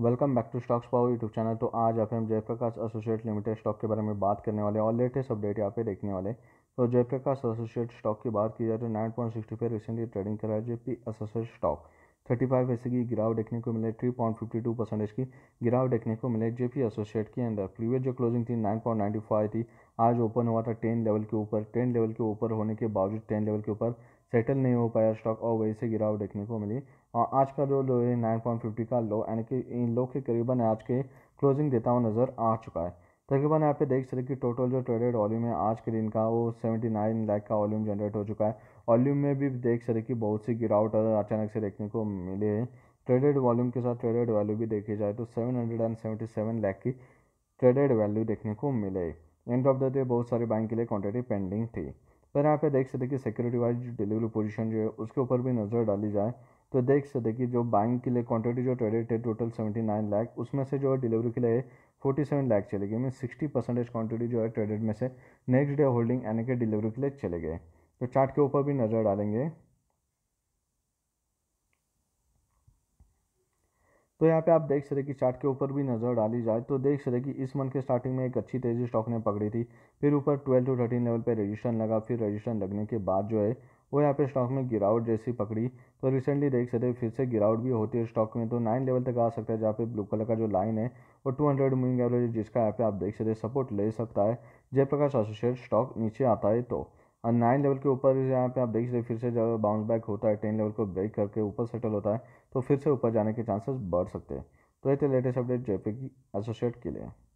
welcome back to stocks power YouTube channel तो आज आप हम जयप्रकाश एसोसिएट लिमिटेड स्टॉक के बारे में बात करने वाले और लेटेस्ट अपडेट यहाँ पे देखने वाले तो जयप्रकाश एसोसिएट स्टॉक की बात की जाए तो nine point sixty five recently trading कर रहा है JP associate stock thirty five ऐसे की गिराव देखने को मिले three point fifty two percentage की गिराव देखने को मिले जेपी एसोसिएट के अंदर प्रीवियस जो क्लोजिंग थी नाइन पॉइंट नाइन्टी फाइव थी आज ओपन हुआ था टेन लेवल के ऊपर टेन लेवल के ऊपर होने के बावजूद टेन लेवल के ऊपर सेटल नहीं हो पाया स्टॉक और वहीं से गिरावट देखने को मिली और आज का जो लो है नाइन पॉइंट फिफ्टी का लो यानी कि इन लो के करीबन आज के क्लोजिंग देता हुआ नज़र आ चुका है तकरीबन यहाँ पे देख सकते कि टोटल जो ट्रेडेड वॉल्यूम है आज के दिन का वो सेवेंटी नाइन लाख का वॉल्यूम जनरेट हो चुका है वॉल्यूम में भी देख सकते कि बहुत सी गिरावट अचानक से देखने को मिले है ट्रेडेड वॉल्यूम के साथ ट्रेडेड वैल्यू भी देखी जाए तो seven hundred and seventy seven lakh की ट्रेडेड वैल्यू देखने को मिले एंड ऑफ द डे बहुत सारे बैंक के लिए क्वान्टिटी पेंडिंग थी पर यहाँ पे देख सकते कि सिक्योरिटी वाइज डिलीवरी पोजिशन जो है उसके ऊपर भी नज़र डाली जाए तो देख सकते कि जो बैंक के लिए क्वान्टिटी जो ट्रेडेड है टोटल सेवेंटी नाइन लाख उसमें से जो डिलीवरी के लिए फोर्टी सेवन लैक चले गए मीन सिक्सटी परसेंटेज क्वान्टिटी जो है ट्रेडेड में से नेक्स्ट डे होल्डिंग यानी कि डिलीवरी के लिए चले गए तो चार्ट के ऊपर भी नज़र डालेंगे तो यहाँ पे आप देख सकते कि चार्ट के ऊपर भी नज़र डाली जाए तो देख सकते कि इस मंथ के स्टार्टिंग में एक अच्छी तेज़ी स्टॉक ने पकड़ी थी फिर ऊपर ट्वेल्व टू थर्टीन लेवल पे रजिस्ट्रेशन लगा फिर रजिस्ट्रेशन लगने के बाद जो है वो यहाँ पे स्टॉक में गिरावट जैसी पकड़ी तो रिसेंटली देख सकते हैं फिर से गिरावट भी होती है स्टॉक में तो नाइन लेवल तक आ सकता है जहाँ पे ब्लू कलर का जो लाइन है वो टू हंड्रेड मूविंग एवरेज जिसका यहाँ पे आप देख सकते सपोर्ट ले सकता है जयप्रकाश एसोसिएट स्टॉक नीचे आता है तो और नाइन लेवल के ऊपर यहाँ पे आप देख सकते फिर से जब बाउंस बैक होता है टेन लेवल को ब्रेक करके ऊपर सेटल होता है तो फिर से ऊपर जाने के चांसेस बढ़ सकते हैं तो ये थे लेटेस्ट अपडेट जयपे की एसोसिएट के लिए